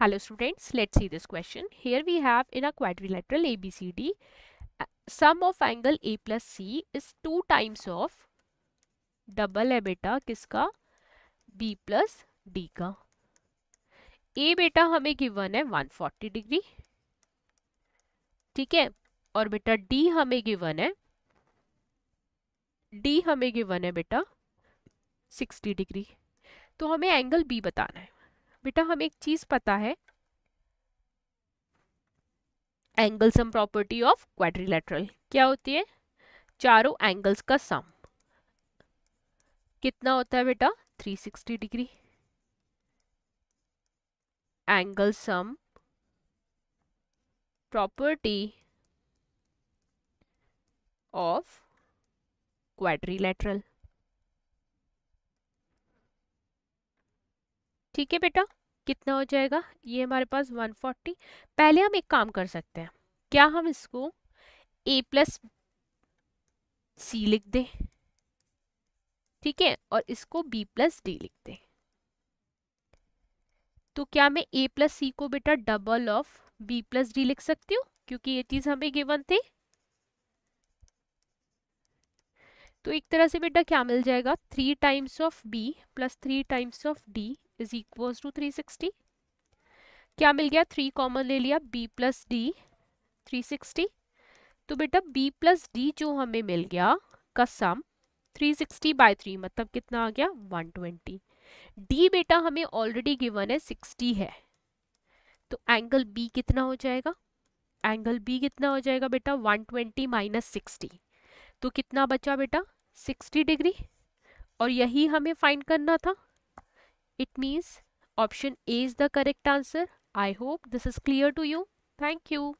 Hello students, let's see this question. Here we have in a quadrilateral ABCD, sum of angle A plus C is 2 times of double A beta, kiska? B plus D ka. A beta हमें given hai 140 degree. ठीक है और बेटा D हमें given है D हमें given है बेटा 60 डिग्री तो हमें एंगल B बताना है बेटा हमें एक चीज पता है angle sum property of quadrilateral क्या होती है चारों एंगल्स का सम कितना होता है बेटा 360 degree angle sum property of quadrilateral ठीक है बेटा कितना हो जाएगा ये हमारे पास 140 पहले हम एक काम कर सकते हैं क्या हम इसको ए प्लस सी लिख दें ठीक है और इसको बी प्लस डी लिख दें तो क्या मैं ए प्लस सी को बेटा double of B plus D लिख सकती हूँ क्योंकि ये चीज़ हमें गिवन थी तो एक तरह से बेटा क्या मिल जाएगा three times of B plus three times of D is equals to three sixty क्या मिल गया थ्री कॉमन ले लिया B plus D three sixty तो बेटा बी प्लस डी जो हमें मिल गया का sum three sixty by three मतलब कितना आ गया वन ट्वेंटी डी बेटा हमें ऑलरेडी गिवन है सिक्सटी है तो एंगल बी कितना हो जाएगा एंगल बी कितना हो जाएगा बेटा वन ट्वेंटी माइनस सिक्सटी तो कितना बचा बेटा सिक्सटी डिग्री और यही हमें फाइंड करना था It means option A is the correct answer. I hope this is clear to you. Thank you.